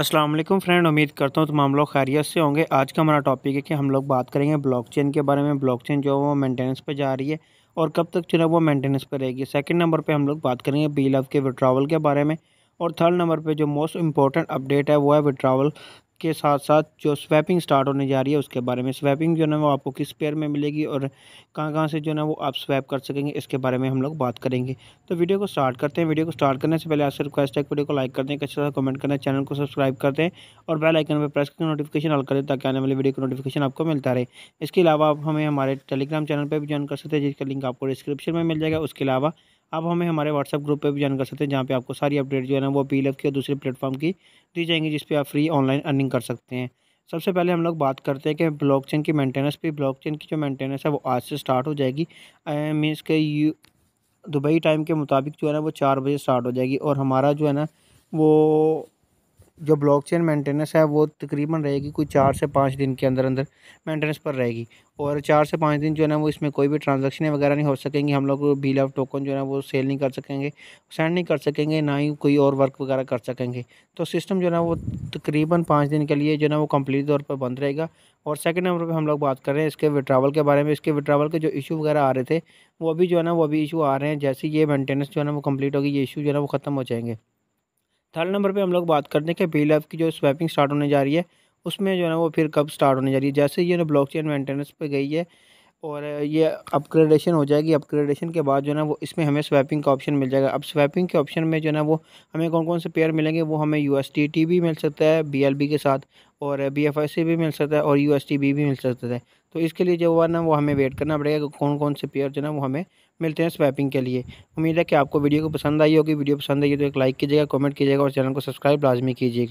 Aslam friend उम्मीद करता हूँ तमाम लोग खैरियत से होंगे आज का हमारा टॉपिक है कि हम लोग बात करेंगे ब्लॉकचेन के बारे में ब्लॉकचेन जो है वो मेंटेनेंस पे जा रही है और कब तक जो है वो मेंटेनेंस पे रहेगी सेकंड नंबर पे हम लोग बात करेंगे बी लव के विड्रावल के बारे में और थर्ड नंबर पे जो मोस्ट इंपॉर्टेंट अपडेट है वो है विड्रावल के साथ साथ जो स्वैपिंग स्टार्ट होने जा रही है उसके बारे में स्वैपिंग जो है ना वो आपको किस पेयर में मिलेगी और कहाँ कहाँ से जो है ना वो आप स्वैप कर सकेंगे इसके बारे में हम लोग बात करेंगे तो वीडियो को स्टार्ट करते हैं वीडियो को स्टार्ट करने से पहले आपसे रिक्वेस्ट है वीडियो को लाइक कर दें अच्छे से कमेंट करें चैनल को सब्सक्राइब कर दें और बेल आइकन पर प्रेस करके नोटिफिकेशन ऑल करें ताकि आने वाली वीडियो की नोटिफिकेशन आपको मिलता रहे इसके अलावा आप हमें हमारे टेलीग्राम चैनल पर भी ज्वाइन कर सकते हैं जिसका लिंक आपको डिस्क्रिप्शन में मिल जाएगा उसके अलावा आप हमें हमारे व्हाट्सएप ग्रुप पर भी ज्वाइन कर सकते हैं जहाँ पे आपको सारी अपडेट जो है ना वो पी की और दूसरे प्लेटफॉर्म की दी जाएंगी जिसपे आप फ्री ऑनलाइन अर्निंग कर सकते हैं सबसे पहले हम लोग बात करते हैं कि ब्लॉकचेन की मेंटेनेंस पे ब्लॉकचेन की जो मेंटेनेंस है वो आज से स्टार्ट हो जाएगी मीन्स के यू दुबई टाइम के मुताबिक जो है ना वो चार बजे स्टार्ट हो जाएगी और हमारा जो है ना वो जो ब्लॉकचेन मेंटेनेंस है वो तकरीबन रहेगी कोई चार से पाँच दिन के अंदर अंदर मेंटेनेंस पर रहेगी और चार से पाँच दिन जो है ना वो इसमें कोई भी ट्रांजेक्शन वगैरह नहीं हो सकेंगी हम लोग बिल ऑफ टोकन जो है ना वो सेल नहीं कर सकेंगे सेंड नहीं कर सकेंगे ना ही कोई और वर्क वगैरह कर सकेंगे तो सिस्टम जो है ना वो तकरीबन पाँच दिन के लिए जो है ना वो कम्प्लीट तौर पर बंद रहेगा और सेकेंड नंबर पर हम लोग बात कर रहे हैं इसके विड्रावल के बारे में इसके विड्रावल के जो इशू वगैरह आ रहे थे वो अभी जो है ना वो अभी इशू आ रहे हैं जैसे ये मेंटेनेंस जो है ना वो कम्प्लीट होगी ये इशू जो है ना वो ख़त्म हो जाएंगे थर्ड नंबर पे हम लोग बात करते हैं कि बी की जो स्वैपिंग स्टार्ट होने जा रही है उसमें जो है ना वो फिर कब स्टार्ट होने जा रही है जैसे ये ना ब्लॉक चेन मेंटेनेंस पर गई है और ये अपग्रेडेशन हो जाएगी अपग्रेडेशन के बाद जो है ना वो इसमें हमें स्वैपिंग का ऑप्शन मिल जाएगा अब स्वैपिंग के ऑप्शन में जो है ना वो हमें कौन कौन से पेयर मिलेंगे वो हमें यू भी मिल सकता है बी के साथ और बी एफ भी मिल सकता है और यू भी मिल सकता है तो इसके लिए जो है ना वो हमें वेट करना पड़ेगा कौन कौन से पेयर जो है ना वो हमें मिलते हैं स्वैपिंग के लिए उम्मीद है कि आपको वीडियो को पसंद आई होगी वीडियो पसंद आई तो एक लाइक कीजिएगा कमेंट कीजिएगा और चैनल को सब्सक्राइब लाजमी कीजिएगा